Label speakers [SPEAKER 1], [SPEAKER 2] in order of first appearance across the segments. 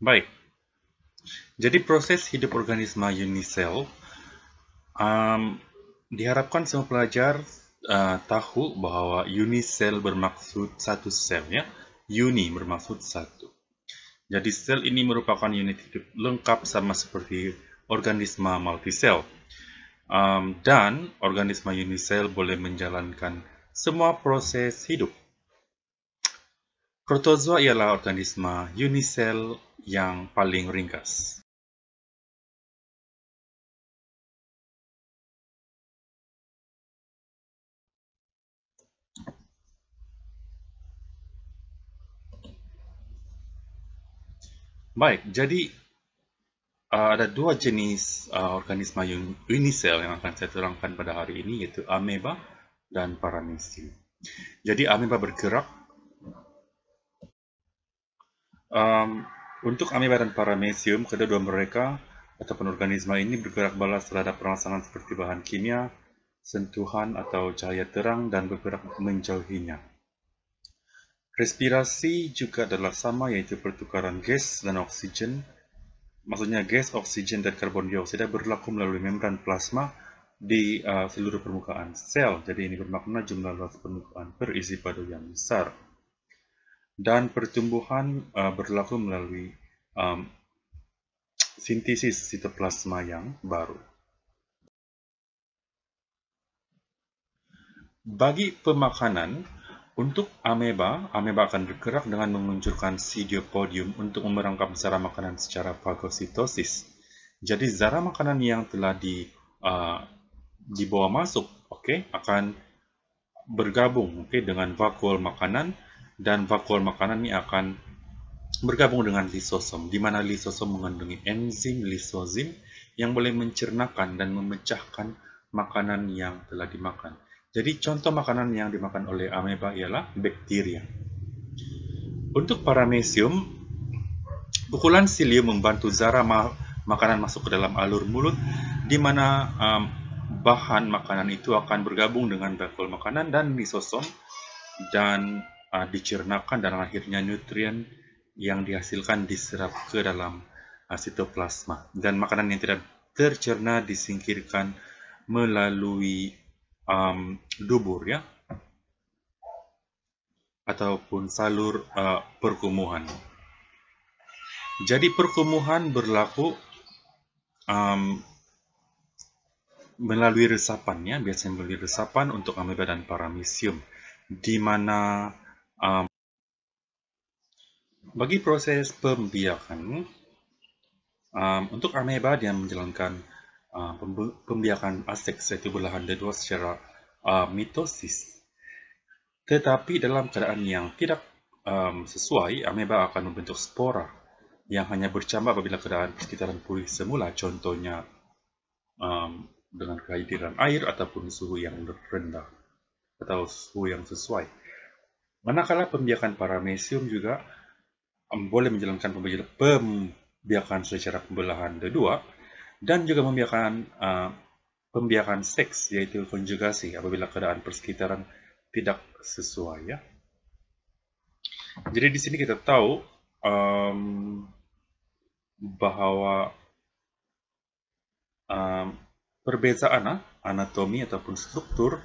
[SPEAKER 1] Baik, jadi proses hidup organisme unisel um, diharapkan semua pelajar uh, tahu bahwa unisel bermaksud satu sel ya. Uni bermaksud satu. Jadi sel ini merupakan unit hidup lengkap sama seperti organisme multisel. Um, dan organisme unisel boleh menjalankan semua proses hidup. Protozoa ialah organisme unisel yang paling ringkas. Baik, jadi uh, ada dua jenis uh, organisma unicell yang akan saya terangkan pada hari ini yaitu ameba dan paramecium. Jadi ameba bergerak um, Untuk dan paramecium, kedua mereka ataupun organisme ini bergerak balas terhadap rangsangan seperti bahan kimia, sentuhan atau cahaya terang dan bergerak menjauhinya. Respirasi juga adalah sama yaitu pertukaran gas dan oksigen. Maksudnya gas, oksigen, dan karbon dioksida berlaku melalui membran plasma di uh, seluruh permukaan sel. Jadi ini bermakna jumlah luas permukaan berisi padu yang besar dan pertumbuhan uh, berlaku melalui um, sintesis sitoplasma yang baru. Bagi pemakanan, untuk ameba, ameba akan bergerak dengan menguncurkan sidiopodium untuk merangkap zara makanan secara fagositosis. Jadi zara makanan yang telah di, uh, dibawa masuk, oke, okay, akan bergabung, oke, okay, dengan vakuol makanan dan vakuol makanan ini akan bergabung dengan lisosom, di mana lisosom mengandungi enzim lisozim yang boleh mencernakan dan memecahkan makanan yang telah dimakan. Jadi contoh makanan yang dimakan oleh ameba ialah bakteria. Untuk paramecium, pukulan silium membantu zara ma makanan masuk ke dalam alur mulut, di mana um, bahan makanan itu akan bergabung dengan bakul makanan dan lisosom dan uh, dicernakan dan akhirnya nutrien yang dihasilkan diserap ke dalam uh, sitoplasma dan makanan yang tidak tercerna disingkirkan melalui um, dubur ya ataupun salur uh, perkumuhan. Jadi perkumuhan berlaku um, melalui resapan ya, biasanya melalui resapan untuk ameba dan paramecium di mana Um, bagi proses pembiakan, um, untuk ameba dia menjalankan uh, pembiakan aseks iaitu belahan dedua secara uh, mitosis. Tetapi dalam keadaan yang tidak um, sesuai, ameba akan membentuk spora yang hanya bercambah apabila keadaan persekitaran pulih semula, contohnya um, dengan kehadiran air ataupun suhu yang rendah atau suhu yang sesuai. Manakala pembiakan paramecium juga boleh menjalankan pembiakan secara pembelahan kedua dan juga membiakan uh, pembiakan seks yaitu konjugasi apabila keadaan persekitaran tidak sesuai ya. Jadi di sini kita tahu um, bahwa um, perbezaan anatomi ataupun struktur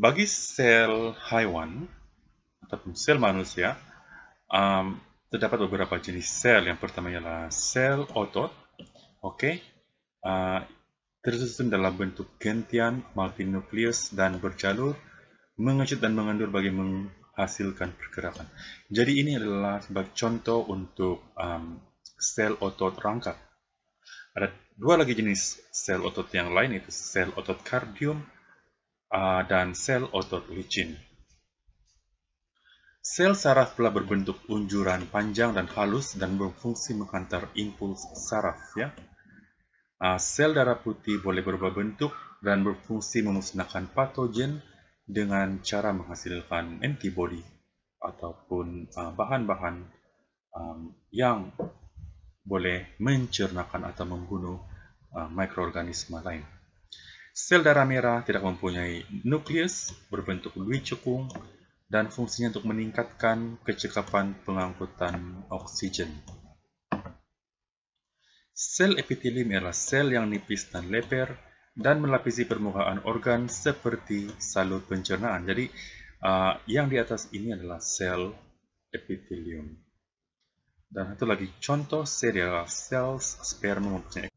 [SPEAKER 1] bagi sel haiwan ataupun sel manusia, um, terdapat beberapa jenis sel. Yang pertama ialah sel otot, okay, uh, tersusun dalam bentuk gentian, multinukleus dan berjalur, mengecut dan mengendur bagi menghasilkan pergerakan. Jadi ini adalah sebagai contoh untuk um, sel otot rangka. Ada dua lagi jenis sel otot yang lain, yaitu sel otot kardium dan sel otot licin. Sel saraf telah berbentuk unjuran panjang dan halus dan berfungsi menghantar impuls saraf. Ya. Uh, sel darah putih boleh berubah bentuk dan berfungsi memusnahkan patogen dengan cara menghasilkan antibodi ataupun bahan-bahan uh, um, yang boleh mencernakan atau membunuh uh, mikroorganisme lain. Sel darah merah tidak mempunyai nukleus berbentuk duit cekung dan fungsinya untuk meningkatkan kecekapan pengangkutan oksigen. Sel epitelium adalah sel yang nipis dan leper, dan melapisi permukaan organ seperti salut pencernaan. Jadi uh, yang di atas ini adalah sel epitelium. Dan satu lagi contoh serial sel sperma mempunyai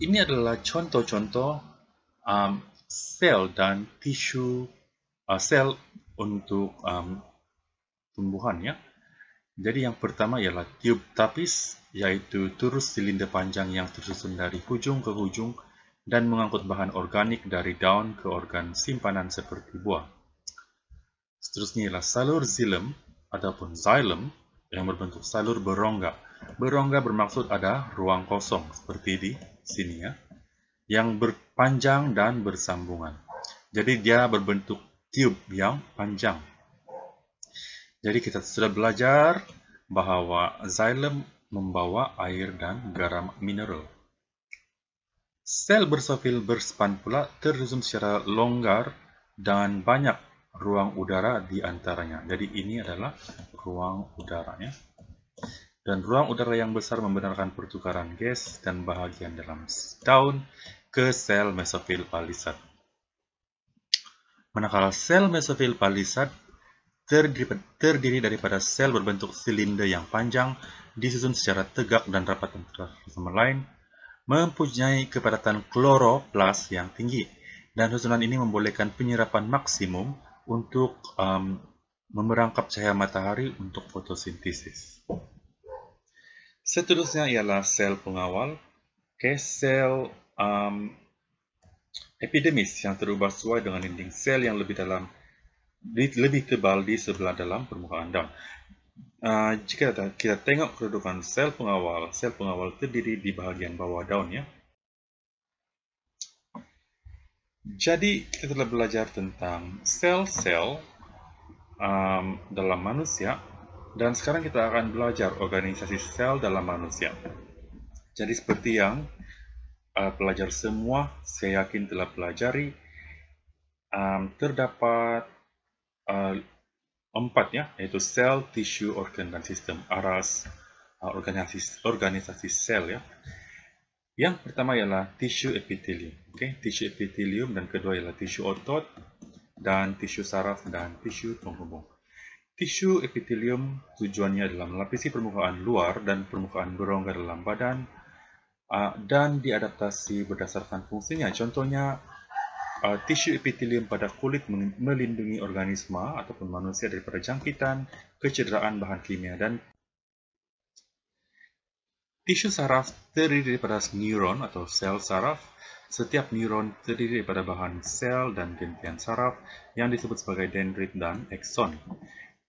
[SPEAKER 1] ini adalah contoh-contoh um, sel dan tisu uh, sel untuk um, tumbuhan ya. Jadi yang pertama ialah tiub tapis, yaitu turus silinder panjang yang tersusun dari hujung ke hujung dan mengangkut bahan organik dari daun ke organ simpanan seperti buah. Seterusnya ialah salur zilem ataupun xylem yang berbentuk salur berongga Berongga bermaksud ada ruang kosong seperti di sini ya, yang berpanjang dan bersambungan. Jadi dia berbentuk tube yang panjang. Jadi kita sudah belajar bahwa xylem membawa air dan garam mineral. Sel bersofil berspan pula terusun secara longgar dan banyak ruang udara di antaranya. Jadi ini adalah ruang udaranya dan ruang udara yang besar membenarkan pertukaran gas dan bahagian dalam daun ke sel mesofil palisat. Manakala sel mesofil palisat terdiri, terdiri daripada sel berbentuk silinder yang panjang, disusun secara tegak dan rapat antara sama lain, mempunyai kepadatan kloroplas yang tinggi, dan susunan ini membolehkan penyerapan maksimum untuk um, memerangkap cahaya matahari untuk fotosintesis. Seterusnya ialah sel pengawal, okay, sel um, epidemis yang terubah sesuai dengan dinding sel yang lebih dalam lebih tebal di sebelah dalam permukaan daun. Uh, jika kita tengok kedudukan sel pengawal, sel pengawal terdiri di bahagian bawah daun ya. Jadi kita telah belajar tentang sel-sel um, dalam manusia dan sekarang kita akan belajar organisasi sel dalam manusia. Jadi seperti yang uh, pelajar semua, saya yakin telah pelajari, um, terdapat uh, empat ya, yaitu sel, tisu, organ, dan sistem, aras, uh, organisasi, organisasi sel ya. Yang pertama ialah tisu epithelium, okay? tissue epithelium dan kedua ialah tisu otot dan tisu saraf dan tissue penghubung. Tisu epitelium tujuannya adalah melapisi permukaan luar dan permukaan berongga dalam badan dan diadaptasi berdasarkan fungsinya. Contohnya, tisu epitelium pada kulit melindungi organisme ataupun manusia daripada jangkitan, kecederaan bahan kimia, dan tisu saraf terdiri daripada neuron atau sel saraf. Setiap neuron terdiri daripada bahan sel dan gentian saraf yang disebut sebagai dendrit dan ekson.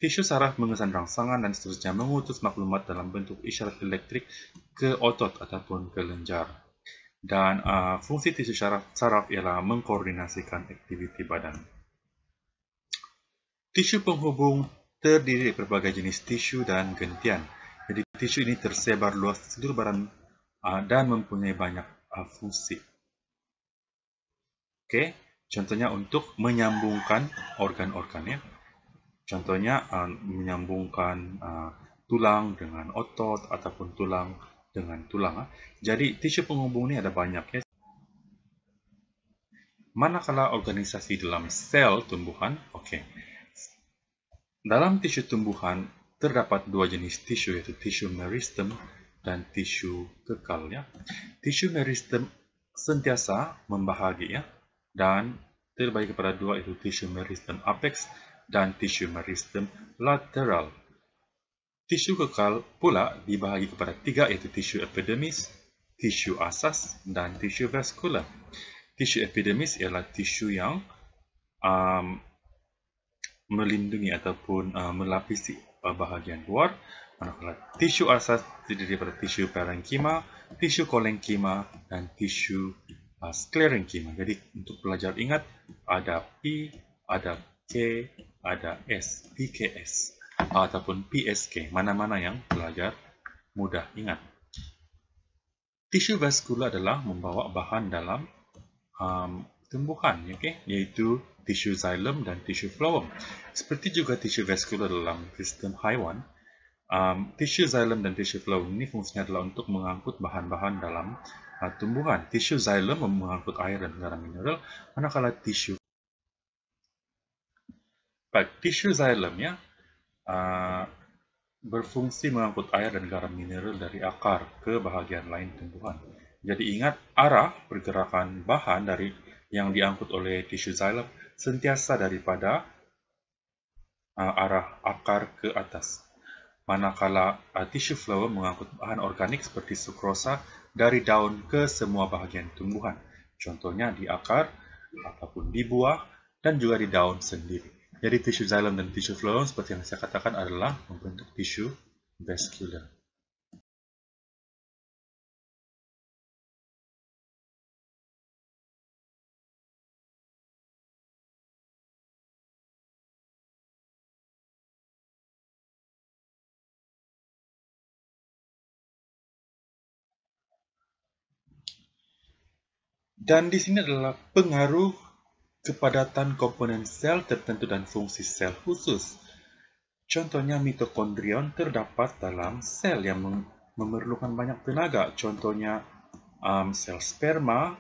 [SPEAKER 1] Tisu saraf mengesan rangsangan dan seterusnya mengutus maklumat dalam bentuk isyarat elektrik ke otot ataupun ke lenjar. Dan uh, fungsi tisu saraf, saraf ialah mengkoordinasikan aktiviti badan. Tisu penghubung terdiri dari berbagai jenis tisu dan gentian. Jadi tisu ini tersebar luas di seluruh badan uh, dan mempunyai banyak uh, fungsi. Oke, okay? contohnya untuk menyambungkan organ-organnya. Contohnya uh, menyambungkan uh, tulang dengan otot ataupun tulang dengan tulang. Ah. Jadi tisu penghubung ini ada banyak ya. Manakala organisasi dalam sel tumbuhan, oke. Okay. Dalam tisu tumbuhan terdapat dua jenis tisu yaitu tisu meristem dan tisu kekal ya. Tisu meristem sentiasa membahagi ya dan terbagi kepada dua itu tisu meristem apex dan tisu meristem lateral. Tisu kekal pula dibahagi kepada tiga iaitu tisu epidermis, tisu asas dan tisu vaskular. Tisu epidermis ialah tisu yang um, melindungi ataupun uh, melapisi uh, bahagian luar. Manakala tisu asas terdiri daripada tisu parenkima, tisu kolenkima dan tisu uh, sklerenkima. Jadi untuk pelajar ingat ada P, ada K ada S, PKS, ataupun PSK, mana-mana yang pelajar mudah ingat. Tisu vaskular adalah membawa bahan dalam um, tumbuhan, okay? iaitu tisu xylem dan tisu phloem. Seperti juga tisu vaskular dalam sistem haiwan, um, tisu xylem dan tisu phloem ini fungsinya adalah untuk mengangkut bahan-bahan dalam uh, tumbuhan. Tisu xylem mengangkut air dan garam mineral, manakala tisu praktisius xylemnya uh, ah, berfungsi mengangkut air dan garam mineral dari akar ke bahagian lain tumbuhan. Jadi ingat arah pergerakan bahan dari yang diangkut oleh tissue xylem sentiasa daripada uh, arah akar ke atas. Manakala uh, tissue flow mengangkut bahan organik seperti sukrosa dari daun ke semua bahagian tumbuhan. Contohnya di akar ataupun di buah dan juga di daun sendiri. Jadi tisu xylem dan tisu phloem seperti yang saya katakan adalah membentuk tisu vascular. Dan di sini adalah pengaruh kepadatan komponen sel tertentu dan fungsi sel khusus. Contohnya mitokondrion terdapat dalam sel yang memerlukan banyak tenaga. Contohnya um, sel sperma,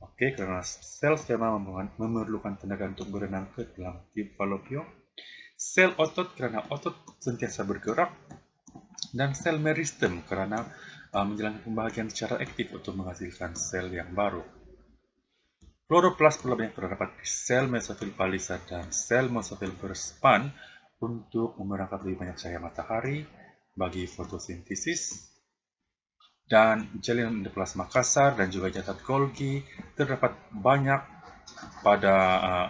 [SPEAKER 1] oke okay, karena sel sperma memerlukan, tenaga untuk berenang ke dalam tim Sel otot karena otot sentiasa bergerak dan sel meristem karena um, uh, menjalankan pembagian secara aktif untuk menghasilkan sel yang baru. Kloroplas yang terdapat di sel mesofil palisa dan sel mesofil berspan untuk memerangkap lebih banyak cahaya matahari bagi fotosintesis dan jelin endoplasma kasar dan juga jatat Golgi terdapat banyak pada uh,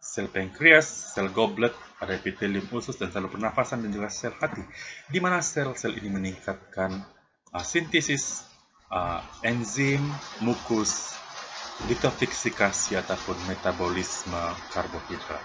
[SPEAKER 1] sel pankreas, sel goblet, ada epitelium usus dan sel pernafasan dan juga sel hati, di mana sel-sel ini meningkatkan uh, sintesis uh, enzim, mukus, detoksifikasi ataupun metabolisme karbohidrat.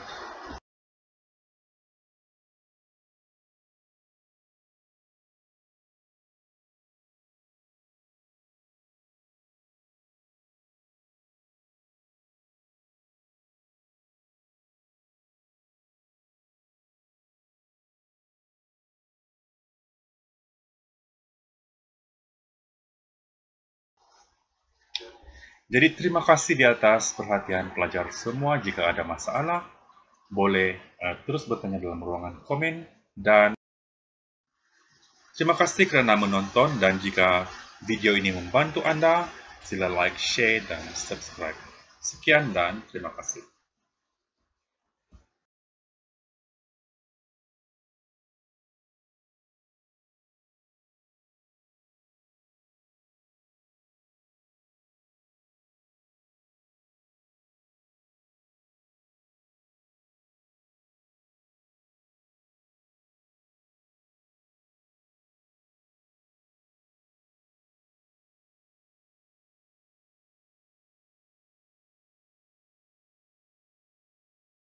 [SPEAKER 1] Jadi terima kasih di atas perhatian pelajar semua. Jika ada masalah, boleh uh, terus bertanya dalam ruangan komen. Dan terima kasih kerana menonton dan jika video ini membantu Anda, sila like, share, dan subscribe. Sekian dan terima kasih.